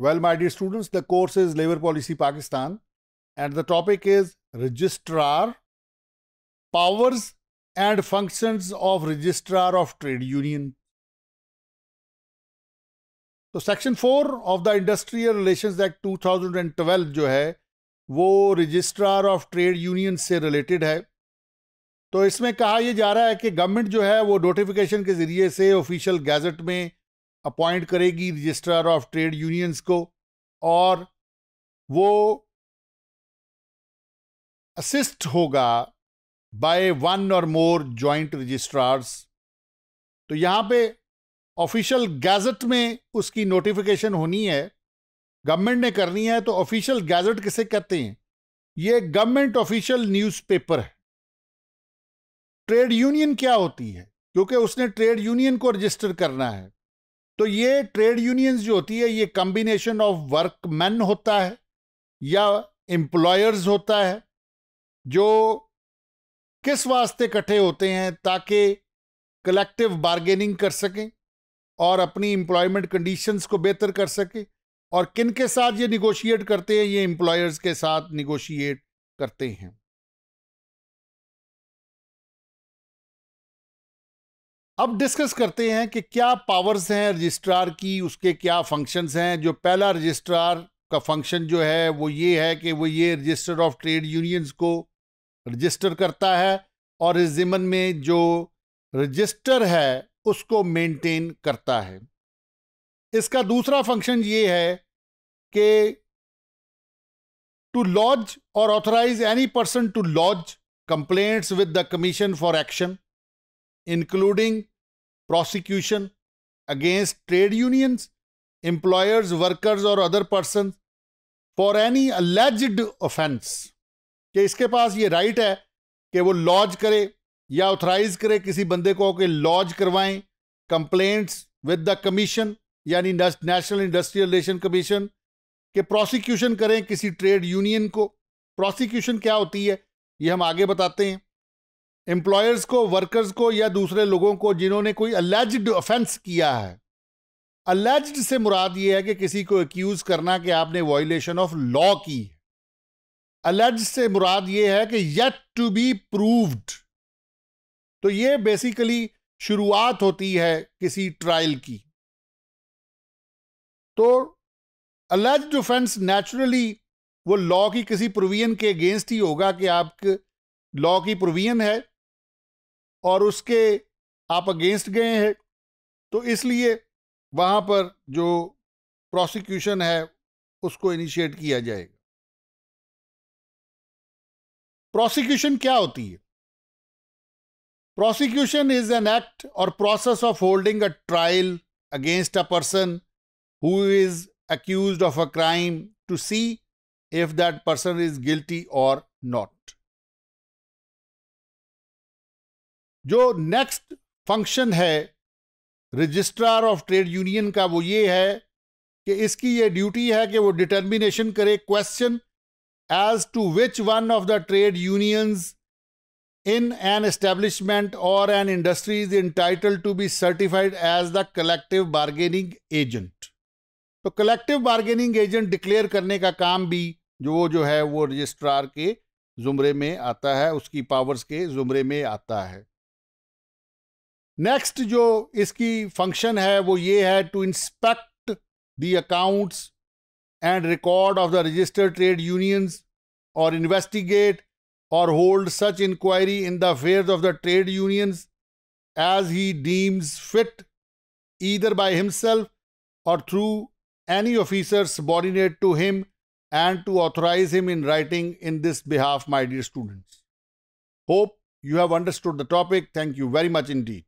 Well, my dear students, the course is Labour Policy Pakistan and the topic is Registrar Powers and Functions of Registrar of Trade Union. तो section four of the industrial relations act 2012 जो है वो registrar of trade union से related है तो इसमें कहा यह जा रहा है कि गवर्नमेंट जो है वो नोटिफिकेशन के ज़रिए से ऑफिशियल गैजेट में अपॉइंट करेगी रजिस्ट्रार ऑफ ट्रेड यूनियंस को और वो असिस्ट होगा बाय वन और मोर जॉइंट रजिस्ट्रार्स तो यहाँ पे ऑफिशियल गैजेट में उसकी नोटिफिकेशन होनी है गवर्नमेंट ने करनी है तो ऑफिशियल गैजेट किसे कहते हैं ये गवर्नमेंट ऑफिशियल न्यूज़पेपर है ट्रेड यूनियन क्या होती है क्योंकि उसने ट्रेड यूनियन को रजिस्टर करना है तो ये ट्रेड यूनियंस जो होती है ये कम्बिनेशन ऑफ वर्कमैन होता है या एम्प्लॉयर्स होता है जो किस वास्ते इकट्ठे होते हैं ताकि कलेक्टिव बारगेनिंग कर सकें और अपनी एम्प्लॉयमेंट कंडीशंस को बेहतर कर सकें और किन के साथ ये निगोशिएट करते हैं ये एम्प्लॉयर्स के साथ निगोशिएट करते हैं अब डिस्कस करते हैं कि क्या पावर्स हैं रजिस्ट्रार की उसके क्या फंक्शंस हैं जो पहला रजिस्ट्रार का फंक्शन जो है वो ये है कि वो ये रजिस्टर ऑफ ट्रेड यूनियंस को रजिस्टर करता है और इस ज़िमन में जो रजिस्टर है उसको मेंटेन करता है इसका दूसरा फंक्शन ये है कि टू लॉज और authorise any person to lodge complaints with the commission for action including prosecution against trade unions employers workers और other person for any alleged offence कि इसके पास ये राइट है कि वो लॉज करे या ऑथराइज करे किसी बंदे को कि लॉज करवाएं कंप्लेंट्स विद द कमीशन यानी नेशनल इंडस्ट्रियल रिलेशन कमीशन के प्रोसिक्यूशन करें किसी ट्रेड यूनियन को प्रोसिक्यूशन क्या होती है ये हम आगे बताते हैं एम्प्लॉयर्स को वर्कर्स को या दूसरे लोगों को जिन्होंने कोई अलेज्ड ऑफेंस किया है अलेज्ड से मुराद ये है कि किसी को एक्यूज करना कि आपने वायलेशन ऑफ लॉ की है अलेज से मुराद ये है कि येट टू बी प्रूव्ड तो ये बेसिकली शुरुआत होती है किसी ट्रायल की तो अलेज ऑफेंस नेचुरली वो लॉ की किसी प्रोविजन के अगेंस्ट ही होगा कि आपके लॉ की प्रोविजन है और उसके आप अगेंस्ट गए हैं तो इसलिए वहाँ पर जो प्रोसिक्यूशन है उसको इनिशिएट किया जाएगा प्रोसिक्यूशन क्या होती है प्रोसिक्यूशन इज एन एक्ट और process of holding a trial against a person who is accuse of a crime to see if that person is guilty और नॉट जो नेक्स्ट फंक्शन है रजिस्ट्रार ऑफ ट्रेड यूनियन का वो ये है कि इसकी ये ड्यूटी है कि वो डिटर्मिनेशन करे question as to which one of the trade unions in an establishment और an industries entitled to be certified as the collective bargaining agent तो कलेक्टिव बार्गेनिंग एजेंट डिक्लेयर करने का काम भी जो जो है वो रजिस्ट्रार के जुमरे में आता है उसकी पावर्स के जुमरे में आता है नेक्स्ट जो इसकी फंक्शन है वो ये है to inspect the accounts and record of the registered trade unions और इन्वेस्टिगेट और hold such inquiry in the affairs of the trade unions as he deems fit either by himself or through any officers subordinate to him and to authorize him in writing in this behalf, my dear students. Hope you have understood the topic. Thank you very much indeed.